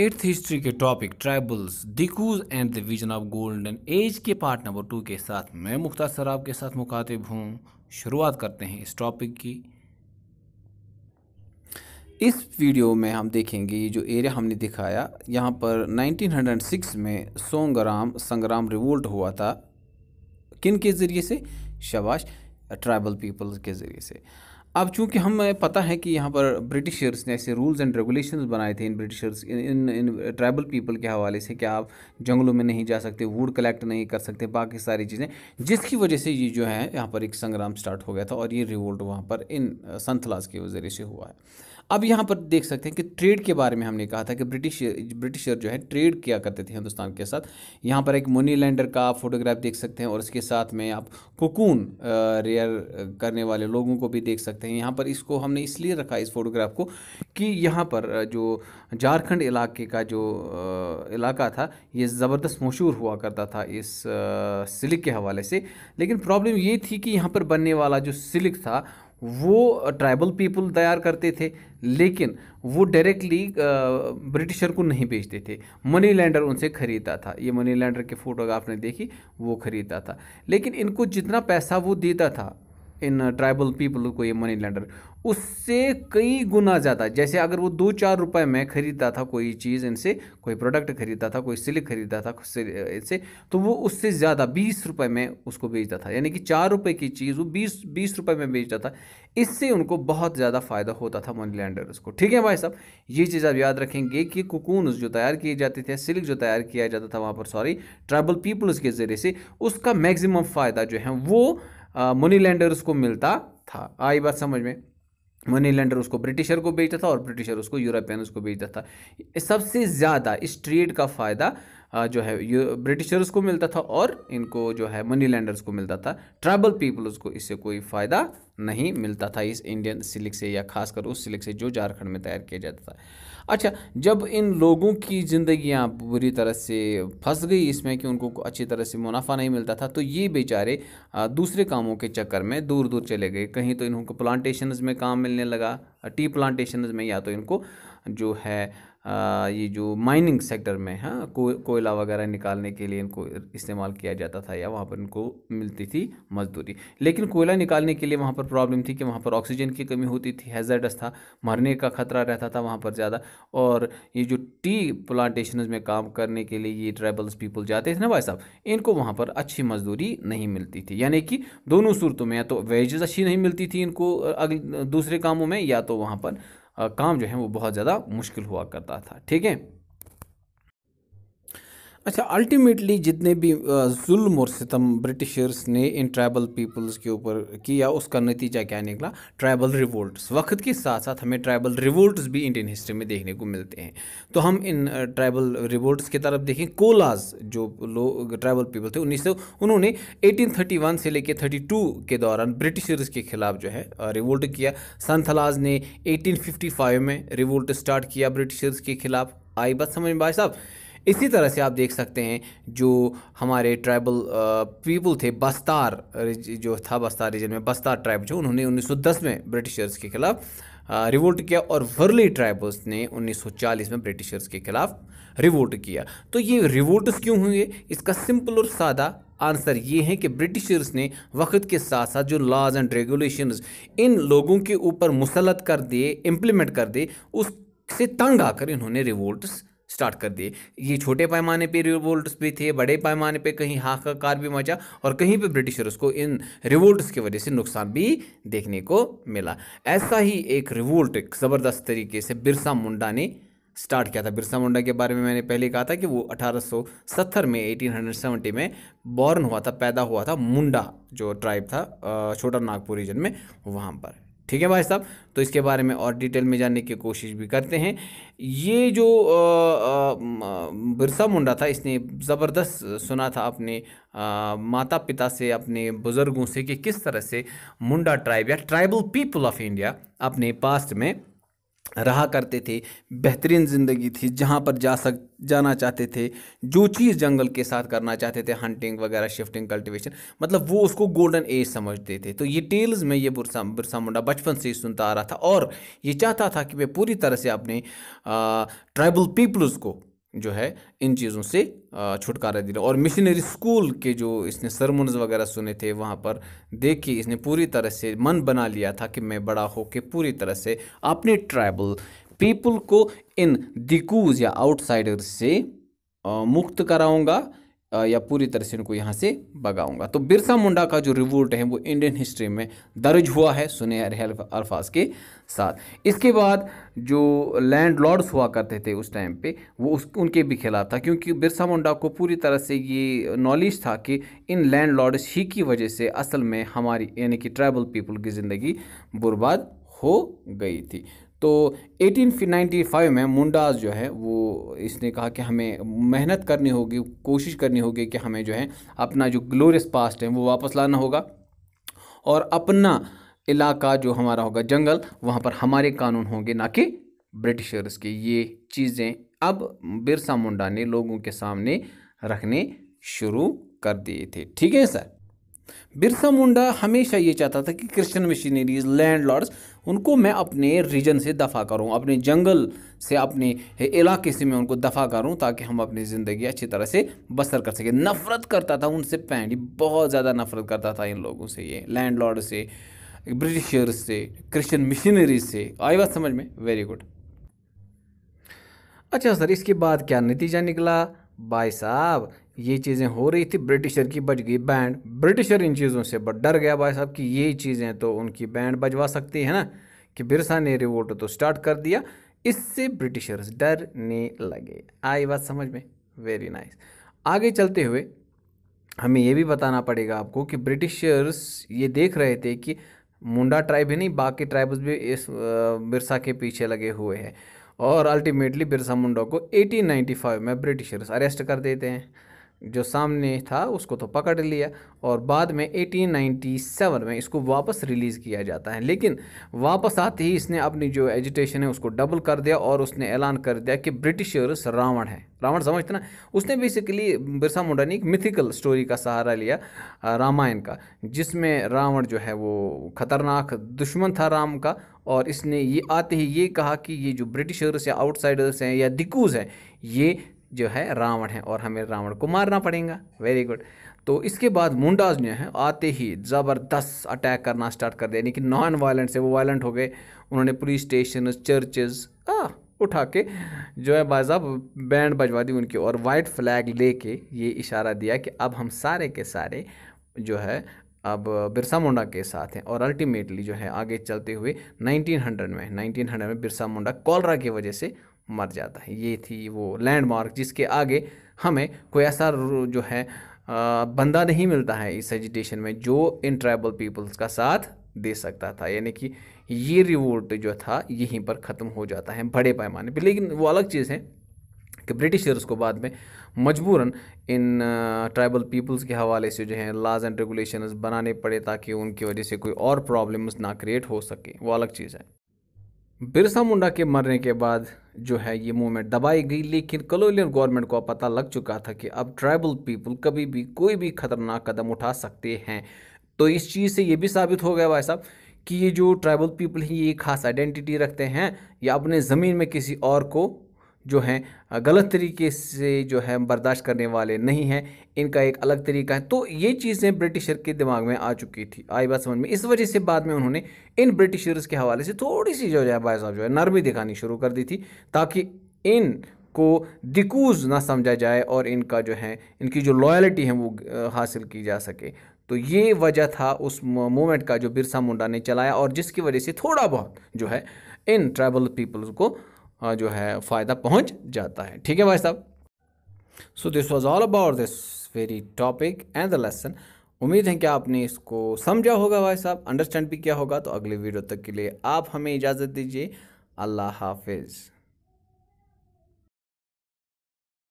eighth history के topic tribals dikus and the vision of golden age के part number two के साथ मैं मुख्तार सराब के साथ मुखातिब हूँ शुरुआत करते हैं इस टॉपिक की इस वीडियो में हम देखेंगे जो एरिया हमने दिखाया यहाँ पर 1906 में सोंगराम संग्राम रिवोल्ट हुआ था किन के ज़रिए से शबाश ट्राइबल पीपल्स के ज़रिए से अब चूंकि हमें पता है कि यहाँ पर ब्रिटिशर्स ने ऐसे रूल्स एंड रेगुलेशंस बनाए थे इन ब्रिटिशर्स इन इन, इन ट्राइबल पीपल के हवाले से कि आप जंगलों में नहीं जा सकते वुड कलेक्ट नहीं कर सकते बाकी सारी चीज़ें जिसकी वजह से ये जो है यहाँ पर एक संग्राम स्टार्ट हो गया था और ये रिवोल्ट वहाँ पर इन संथलास के ज़रिए से हुआ है अब यहाँ पर देख सकते हैं कि ट्रेड के बारे में हमने कहा था कि ब्रिटिश ब्रिटिशर जो है ट्रेड किया करते थे हिंदुस्तान के साथ यहाँ पर एक मोनी लैंडर का फोटोग्राफ देख सकते हैं और इसके साथ में आप कोकून रेयर करने वाले लोगों को भी देख सकते हैं यहाँ पर इसको हमने इसलिए रखा इस फोटोग्राफ को कि यहाँ पर जो झारखंड इलाके का जो इलाका था ये ज़बरदस्त मशहूर हुआ करता था इस सिलिक के हवाले से लेकिन प्रॉब्लम ये थी कि यहाँ पर बनने वाला जो सिलिक था वो ट्राइबल पीपल तैयार करते थे लेकिन वो डायरेक्टली ब्रिटिशर को नहीं बेचते थे मनी लैंडर उनसे ख़रीदता था ये मनी लैंडर की फ़ोटो आपने देखी वो ख़रीदता था लेकिन इनको जितना पैसा वो देता था इन ट्राइबल पीपल को ये मनी लैंडर उससे कई गुना ज़्यादा जैसे अगर वो दो चार रुपए में ख़रीदता था कोई चीज़ इनसे कोई प्रोडक्ट ख़रीदता था कोई सिल्क ख़रीदता था इनसे तो वो उससे ज़्यादा बीस रुपए में उसको बेचता था यानी कि चार रुपए की चीज़ वो बीस बीस रुपए में बेचता था इससे उनको बहुत ज़्यादा फ़ायदा होता था मनी लैंडर्स को ठीक है भाई साहब ये चीज़ आप याद रखेंगे कि कोकून जो तैयार किए जाते थे सिल्क जो तैयार किया जाता था वहाँ पर सॉरी ट्राइबल पीपल्स के ज़रिए से उसका मैक्सिमम फ़ायदा जो है वो मनी लैंडर्स को मिलता था आई बात समझ में मनी लेंडर उसको ब्रिटिशर को बेचता था और ब्रिटिशर उसको यूरोपियन को बेचता था सबसे ज़्यादा इस ट्रेड का फ़ायदा जो है ये ब्रिटिशर्स को मिलता था और इनको जो है मनी लैंडर्स को मिलता था ट्राइबल पीपल्स को इससे कोई फ़ायदा नहीं मिलता था इस इंडियन सिलिक से या खासकर उस सिलिक से जो झारखंड में तैयार किया जाता था अच्छा जब इन लोगों की जिंदगियां बुरी तरह से फंस गई इसमें कि उनको अच्छी तरह से मुनाफा नहीं मिलता था तो ये बेचारे दूसरे कामों के चक्कर में दूर दूर चले गए कहीं तो इनको प्लांटेशन में काम मिलने लगा टी प्लांटेशन में या तो इनको जो है ये जो माइनिंग सेक्टर में हाँ कोयला वगैरह निकालने के लिए इनको इस्तेमाल किया जाता था या वहाँ पर इनको मिलती थी मजदूरी लेकिन कोयला निकालने के लिए वहाँ पर प्रॉब्लम थी कि वहाँ पर ऑक्सीजन की कमी होती थी हैजर्डस था मरने का खतरा रहता था वहाँ पर ज़्यादा और ये जो टी प्लांटेशन में काम करने के लिए ये ट्राइबल्स पीपल जाते थे ना भाई साहब इनको वहाँ पर अच्छी मजदूरी नहीं मिलती थी यानी कि दोनों सूरतों में या तो वेजेस अच्छी नहीं मिलती थी इनको अगले दूसरे कामों में या तो वहाँ पर काम जो है वो बहुत ज़्यादा मुश्किल हुआ करता था ठीक है अच्छा अल्टीमेटली जितने भी जुल्म और सितम ब्रिटिशर्स ने इन ट्राइबल पीपल्स के ऊपर किया उसका नतीजा क्या निकला ट्राइबल रिवोल्ट्स वक्त के साथ साथ हमें ट्राइबल रिवोल्ट्स भी इंडियन हिस्ट्री में देखने को मिलते हैं तो हम इन ट्राइबल रिवोल्ट्स की तरफ देखें कोलाज जो लोग ट्राइबल पीपल थे उन्नीस उन्होंने वन से लेकर टू के दौरान ब्रिटिशर्स के खिलाफ जो है रिवोल्ट किया संथलाज ने फाइव में रिवोल्ट स्टार्ट किया ब्रिटिशर्स के खिलाफ आई बात समझ में भाई साहब इसी तरह से आप देख सकते हैं जो हमारे ट्राइबल पीपल थे बस्तार जो था बस्तार रीजन में बस्तार ट्राइब जो उन्होंने 1910 में ब्रिटिशर्स के खिलाफ रिवोल्ट किया और वर्ली ट्राइबल्स ने 1940 में ब्रिटिशर्स के खिलाफ रिवोल्ट किया तो ये रिवोल्ट क्यों हुए इसका सिंपल और सादा आंसर ये है कि ब्रिटिशर्स ने वक्त के साथ साथ जो लॉज एंड रेगुलेशंस इन लोगों के ऊपर मुसलत कर दिए इम्प्लीमेंट कर दिए उससे तंग आकर इन्होंने रिवोल्ट्स स्टार्ट कर दिए ये छोटे पैमाने पर रिवोल्ट भी थे बड़े पैमाने पर कहीं हाहाकार भी मचा और कहीं पर ब्रिटिशर्स को इन रिवोल्ट की वजह से नुकसान भी देखने को मिला ऐसा ही एक रिवोल्ट ज़बरदस्त तरीके से बिरसा मुंडा ने स्टार्ट किया था बिरसा मुंडा के बारे में मैंने पहले कहा था कि वो 1870 में 1870 में बॉर्न हुआ था पैदा हुआ था मुंडा जो ट्राइब था छोटा नागपुर रीजन में वहाँ पर ठीक है भाई साहब तो इसके बारे में और डिटेल में जानने की कोशिश भी करते हैं ये जो बिरसा मुंडा था इसने ज़बरदस्त सुना था अपने आ, माता पिता से अपने बुज़ुर्गों से कि किस तरह से मुंडा ट्राइब या ट्राइबल पीपल ऑफ इंडिया अपने पास्ट में रहा करते थे बेहतरीन ज़िंदगी थी जहाँ पर जा सक जाना चाहते थे जो चीज़ जंगल के साथ करना चाहते थे हंटिंग वगैरह शिफ्टिंग कल्टीवेशन मतलब वो उसको गोल्डन एज समझते थे तो ये टेल्स में ये बुरसा बुरसा मुंडा बचपन से ही सुनता आ रहा था और ये चाहता था कि मैं पूरी तरह से अपने ट्राइबल पीपल्स को जो है इन चीज़ों से छुटकारा दिला और मिशनरी स्कूल के जो इसने सरमनज वगैरह सुने थे वहाँ पर के इसने पूरी तरह से मन बना लिया था कि मैं बड़ा हो के पूरी तरह से अपने ट्राइबल पीपल को इन दिकूज या आउटसाइडर से मुक्त कराऊंगा या पूरी तरह से इनको यहाँ से भगाऊंगा तो बिरसा मुंडा का जो रिवोल्ट है वो इंडियन हिस्ट्री में दर्ज हुआ है सुने अल्फाज के साथ इसके बाद जो लैंड लॉर्ड्स हुआ करते थे उस टाइम पे वो उस उनके भी खिलाफ था क्योंकि बिरसा मुंडा को पूरी तरह से ये नॉलेज था कि इन लैंड लॉर्ड्स ही की वजह से असल में हमारी यानी कि ट्राइबल पीपल की ज़िंदगी बर्बाद हो गई थी तो 1895 में मुंडाज जो है वो इसने कहा कि हमें मेहनत करनी होगी कोशिश करनी होगी कि हमें जो है अपना जो ग्लोरियस पास्ट है वो वापस लाना होगा और अपना इलाका जो हमारा होगा जंगल वहाँ पर हमारे कानून होंगे ना कि ब्रिटिशर्स के ये चीज़ें अब बिरसा मुंडा ने लोगों के सामने रखने शुरू कर दिए थे ठीक है सर बिरसा मुंडा हमेशा ये चाहता था कि क्रिश्चियन मिशनरीज लैंड लॉर्ड्स उनको मैं अपने रीजन से दफ़ा करूँ अपने जंगल से अपने इलाके से मैं उनको दफ़ा करूँ ताकि हम अपनी ज़िंदगी अच्छी तरह से बसर कर सकें नफ़रत करता था उनसे पैंडी बहुत ज़्यादा नफ़रत करता था इन लोगों से ये लैंड से ब्रिटिशर्स से क्रिश्चन मिशनरीज से आई बात समझ में वेरी गुड अच्छा सर इसके बाद क्या नतीजा निकला भाई साहब ये चीज़ें हो रही थी ब्रिटिशर की बज गई बैंड ब्रिटिशर इन चीज़ों से बट डर गया भाई साहब कि ये चीज़ें तो उनकी बैंड बजवा सकती है ना कि बिरसा ने रिवोल्ट तो स्टार्ट कर दिया इससे ब्रिटिशर्स डरने लगे आई बात समझ में वेरी नाइस आगे चलते हुए हमें यह भी बताना पड़ेगा आपको कि ब्रिटिशर्स ये देख रहे थे कि मुंडा ट्राइब ही नहीं बाकी ट्राइब्स भी इस बिरसा के पीछे लगे हुए हैं और अल्टीमेटली बिरसा मुंडा को 1895 में ब्रिटिशर्स अरेस्ट कर देते हैं जो सामने था उसको तो पकड़ लिया और बाद में 1897 में इसको वापस रिलीज़ किया जाता है लेकिन वापस आते ही इसने अपनी जो एजिटेशन है उसको डबल कर दिया और उसने ऐलान कर दिया कि ब्रिटिशर्स रावण हैं रावण समझते ना उसने बेसिकली बिरसा मुंडा ने एक मिथिकल स्टोरी का सहारा लिया रामायण का जिसमें रावण जो है वो खतरनाक दुश्मन था राम का और इसने ये आते ही ये कहा कि ये जो ब्रिटिशर्स या आउटसाइडर्स हैं या दिकूज हैं ये जो है रावण है और हमें रावण को मारना पड़ेगा वेरी गुड तो इसके बाद मुंडाज जो है आते ही ज़बरदस्त अटैक करना स्टार्ट कर दिया यानी कि नॉन वायलेंट से वो वायलेंट हो गए उन्होंने पुलिस स्टेशन चर्चेज उठा के जो है बाजाब बैंड बजवा दी उनकी और वाइट फ्लैग लेके ये इशारा दिया कि अब हम सारे के सारे जो है अब बिरसा मुंडा के साथ हैं और अल्टीमेटली जो है आगे चलते हुए 1900 में 1900 में बिरसा मुंडा कॉलरा की वजह से मर जाता है ये थी वो लैंडमार्क जिसके आगे हमें कोई ऐसा जो है आ, बंदा नहीं मिलता है इस एजिटेशन में जो इन ट्राइबल पीपल्स का साथ दे सकता था यानी कि ये रिवोल्ट जो था यहीं पर ख़त्म हो जाता है बड़े पैमाने पर लेकिन वो अलग चीज़ है कि ब्रिटिशर्स को बाद में मजबूरन इन ट्राइबल पीपल्स के हवाले से जो है लाज एंड रेगुलेशन बनाने पड़े ताकि उनकी वजह से कोई और प्रॉब्लम्स ना क्रिएट हो सके वो अलग चीज़ है बिरसा मुंडा के मरने के बाद जो है ये मूवमेंट दबाई गई लेकिन कलोलियन गवर्नमेंट को पता लग चुका था कि अब ट्राइबल पीपल कभी भी कोई भी खतरनाक कदम उठा सकते हैं तो इस चीज़ से ये भी साबित हो गया भाई साहब कि ये जो ट्राइबल पीपल हैं ये खास आइडेंटिटी रखते हैं या अपने ज़मीन में किसी और को जो हैं गलत तरीके से जो है बर्दाश्त करने वाले नहीं हैं इनका एक अलग तरीका है तो ये चीज़ें ब्रिटिशर के दिमाग में आ चुकी थी आई बात समझ में इस वजह से बाद में उन्होंने इन ब्रिटिशर्स के हवाले से थोड़ी सी जो है भाई साहब जो है नरमी दिखानी शुरू कर दी थी ताकि इन को दिकूज ना समझा जाए और इनका जो है इनकी जो लॉयल्टी है वो हासिल की जा सके तो ये वजह था उस मोमेंट का जो बिरसा मुंडा ने चलाया और जिसकी वजह से थोड़ा बहुत जो है इन ट्राइबल पीपल्स को हाँ, जो है फ़ायदा पहुंच जाता है ठीक है भाई साहब so this was all about this very topic and the lesson उम्मीद है कि आपने इसको समझा होगा भाई साहब अंडरस्टैंड भी किया होगा तो अगले वीडियो तक के लिए आप हमें इजाज़त दीजिए अल्लाह हाफिज़